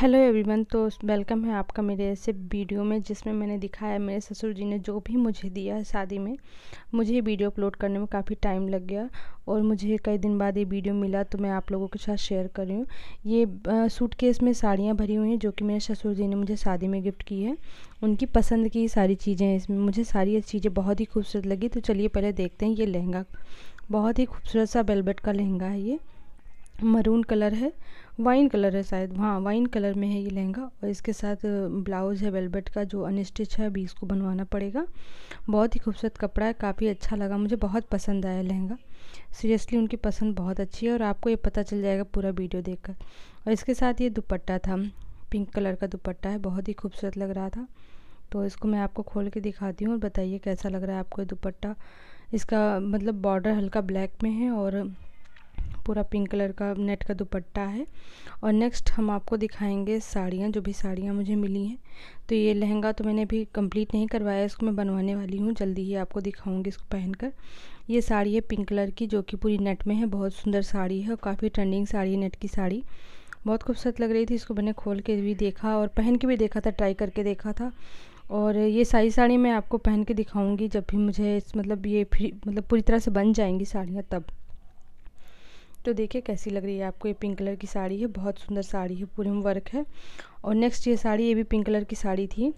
hello everyone तो welcome है आपका मेरे ऐसे वीडियो में जिसमें मैंने दिखाया मेरे ससुर जी ने जो भी मुझे दिया है शादी में मुझे ये वीडियो अपलोड करने में काफ़ी टाइम लग गया और मुझे कई दिन बाद ये वीडियो मिला तो मैं आप लोगों के साथ शेयर कर रही हूँ ये सूट में साड़ियाँ भरी हुई हैं जो कि मेरे ससुर जी ने मुझे शादी में गिफ्ट की है उनकी पसंद की सारी चीज़ें इसमें मुझे सारी चीज़ें बहुत ही खूबसूरत लगी तो चलिए पहले देखते हैं ये लहंगा बहुत ही खूबसूरत सा बेलबेट का लहंगा है ये मरून कलर है वाइन कलर है शायद हाँ वाइन कलर में है ये लहंगा और इसके साथ ब्लाउज़ है वेलबेट का जो अनस्टिच है अभी इसको बनवाना पड़ेगा बहुत ही खूबसूरत कपड़ा है काफ़ी अच्छा लगा मुझे बहुत पसंद आया लहंगा सीरियसली उनकी पसंद बहुत अच्छी है और आपको ये पता चल जाएगा पूरा वीडियो देखकर और इसके साथ ये दुपट्टा था पिंक कलर का दुपट्टा है बहुत ही खूबसूरत लग रहा था तो इसको मैं आपको खोल के दिखाती हूँ और बताइए कैसा लग रहा है आपको दुपट्टा इसका मतलब बॉर्डर हल्का ब्लैक में है और पूरा पिंक कलर का नेट का दुपट्टा है और नेक्स्ट हम आपको दिखाएंगे साड़ियाँ जो भी साड़ियाँ मुझे मिली हैं तो ये लहंगा तो मैंने अभी कंप्लीट नहीं करवाया इसको मैं बनवाने वाली हूँ जल्दी ही आपको दिखाऊँगी इसको पहनकर ये साड़ी है पिंक कलर की जो कि पूरी नेट में है बहुत सुंदर साड़ी है और काफ़ी ट्रेंडिंग साड़ी है नेट की साड़ी बहुत खूबसूरत लग रही थी इसको मैंने खोल के भी देखा और पहन के भी देखा था ट्राई करके देखा था और ये सारी साड़ी मैं आपको पहन के दिखाऊंगी जब भी मुझे मतलब ये फ्री मतलब पूरी तरह से बन जाएंगी साड़ियाँ तब तो देखिए कैसी लग रही है आपको ये पिंक कलर की साड़ी है बहुत सुंदर साड़ी है पूरे वर्क है और नेक्स्ट ये साड़ी ये भी पिंक कलर की साड़ी थी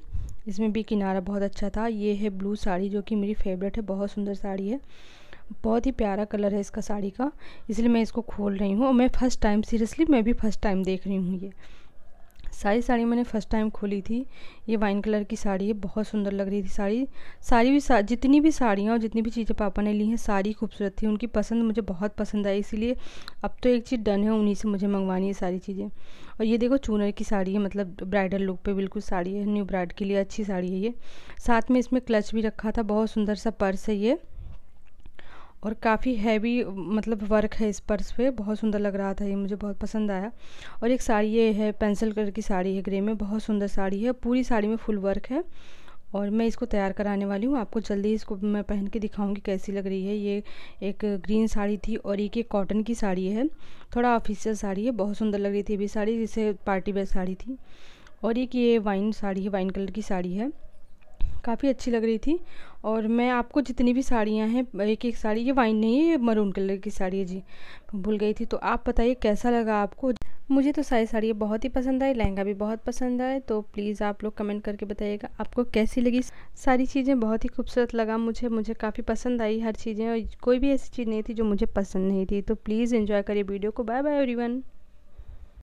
इसमें भी किनारा बहुत अच्छा था ये है ब्लू साड़ी जो कि मेरी फेवरेट है बहुत सुंदर साड़ी है बहुत ही प्यारा कलर है इसका साड़ी का इसलिए मैं इसको खोल रही हूँ और मैं फ़र्स्ट टाइम सीरियसली मैं भी फ़र्स्ट टाइम देख रही हूँ ये सारी साड़ी मैंने फ़र्स्ट टाइम खोली थी ये वाइन कलर की साड़ी है बहुत सुंदर लग रही थी साड़ी सारी भी सा, जितनी भी साड़ियाँ और जितनी भी चीज़ें पापा ने ली हैं सारी खूबसूरत थी उनकी पसंद मुझे बहुत पसंद आई इसीलिए अब तो एक चीज़ डन है उन्हीं से मुझे मंगवानी है सारी चीज़ें और ये देखो चूनर की साड़ी है मतलब ब्राइडल लुक पर बिल्कुल साड़ी है न्यू ब्राइड के लिए अच्छी साड़ी है ये साथ में इसमें क्लच भी रखा था बहुत सुंदर सा पर्स है ये और काफ़ी हैवी मतलब वर्क है इस पर्स पे बहुत सुंदर लग रहा था ये मुझे बहुत पसंद आया और एक साड़ी ये है पेंसिल कलर की साड़ी है ग्रे में बहुत सुंदर साड़ी है पूरी साड़ी में फुल वर्क है और मैं इसको तैयार कराने वाली हूँ आपको जल्दी इसको मैं पहन के दिखाऊंगी कैसी लग रही है ये एक ग्रीन साड़ी थी और एक ये कॉटन की साड़ी है थोड़ा ऑफिशियल साड़ी है बहुत सुंदर लग रही थी अभी भी साड़ी जिसे पार्टी वेयर साड़ी थी और एक ये वाइन साड़ी है वाइन कलर की साड़ी है काफ़ी अच्छी लग रही थी और मैं आपको जितनी भी साड़ियाँ हैं एक एक साड़ी ये वाइन नहीं है ये मरून कलर की साड़ी है जी भूल गई थी तो आप बताइए कैसा लगा आपको मुझे तो सारी साड़ियाँ बहुत ही पसंद आई लहंगा भी बहुत पसंद आए तो प्लीज़ आप लोग कमेंट करके बताइएगा आपको कैसी लगी सारी चीज़ें बहुत ही खूबसूरत लगा मुझे मुझे काफ़ी पसंद आई हर चीज़ें और कोई भी ऐसी चीज़ नहीं थी जो मुझे पसंद नहीं थी तो प्लीज़ इन्जॉय करिए वीडियो को बाय बाय एवरीवन